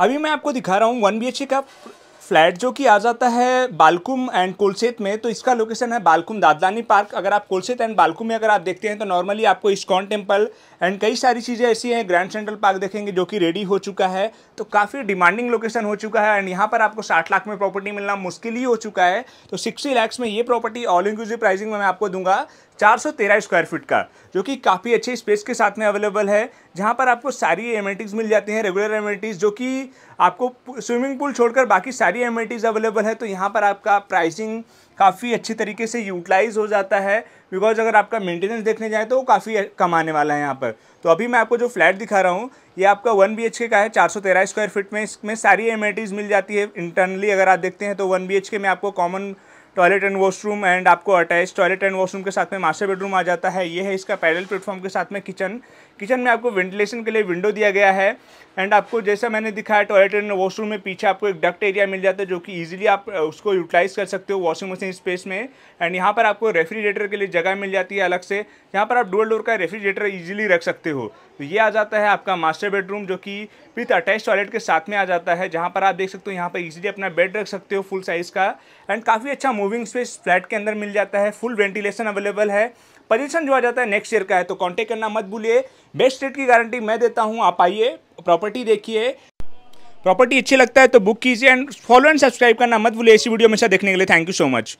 अभी मैं आपको दिखा रहा हूँ वन बी का फ्लैट जो कि आ जाता है बालकुम एंड कोलसेत में तो इसका लोकेशन है बालकुम दादलानी पार्क अगर आप कोलसेत एंड बालकुम में अगर आप देखते हैं तो नॉर्मली आपको इस्कॉन टेम्पल एंड कई सारी चीज़ें ऐसी हैं ग्रैंड सेंट्रल पार्क देखेंगे जो कि रेडी हो चुका है तो काफ़ी डिमांडिंग लोकेशन हो चुका है एंड यहाँ पर आपको साठ लाख में प्रॉपर्टी मिलना मुश्किल ही हो चुका है तो सिक्सटी लैक्स में ये प्रॉपर्टी ऑल इंक्लूसिव प्राइसिंग में मैं आपको दूंगा 413 स्क्वायर फीट का जो कि काफ़ी अच्छे स्पेस के साथ में अवेलेबल है जहाँ पर आपको सारी एमिनिटीज़ मिल जाती हैं रेगुलर एमिनिटीज़ जो कि आपको स्विमिंग पूल छोड़कर बाकी सारी एमिनिटीज़ अवेलेबल है तो यहाँ पर आपका प्राइसिंग काफ़ी अच्छे तरीके से यूटिलाइज़ हो जाता है बिकॉज अगर आपका मेंटेनेंस देखने जाए तो वो काफ़ी कम आने वाला है यहाँ पर तो अभी मैं आपको जो फ्लैट दिखा रहा हूँ ये आपका वन बी का है चार स्क्वायर फीट में इसमें सारी एमिनिटीज़ मिल जाती है इंटरनली अगर आप देखते हैं तो वन बी में आपको common toilet and washroom and आपको अटैच टॉयलेट एंड वॉशरूम के साथ में मास्टर बेडरूम आ जाता है ये है इसका पैरल प्लेटफॉर्म के साथ में किचन किचन में आपको वेंटिलेशन के लिए विंडो दिया गया है एंड आपको जैसा मैंने दिखाया टॉयलेट एंड वॉशरूम में पीछे आपको एक डक्ट एरिया मिल जाता है जो कि ईजिली आप उसको यूटिलाइज़ कर सकते हो वॉशिंग मशीन स्पेस में एंड यहाँ पर आपको रेफ्रिजरेटर के लिए जगह मिल जाती है अलग से यहाँ पर आप डोर डोर का रेफ्रिजरेटर ईजिली रख सकते हो तो ये आ जाता है आपका मास्टर बेडरूम जो कि विथ अटैच टॉयलेट के साथ में आ जाता है जहाँ पर आप देख सकते हो यहाँ पर ईजिली अपना बेड रख सकते हो फुल साइज़ का एंड काफ़ी अच्छा मूव मूविंग स्पेस फ्लैट के अंदर मिल जाता है फुल वेंटिलेशन अवेलेबल है पोजीशन जो आ जाता है नेक्स्ट ईयर का है तो कांटेक्ट करना मत भूलिए बेस्ट रेट की गारंटी मैं देता हूँ आप आइए प्रॉपर्टी देखिए प्रॉपर्टी अच्छी लगता है तो बुक कीजिए एंड फॉलो एंड सब्सक्राइब करना मत भूलिए इसी वीडियो में देखने के लिए थैंक यू सो मच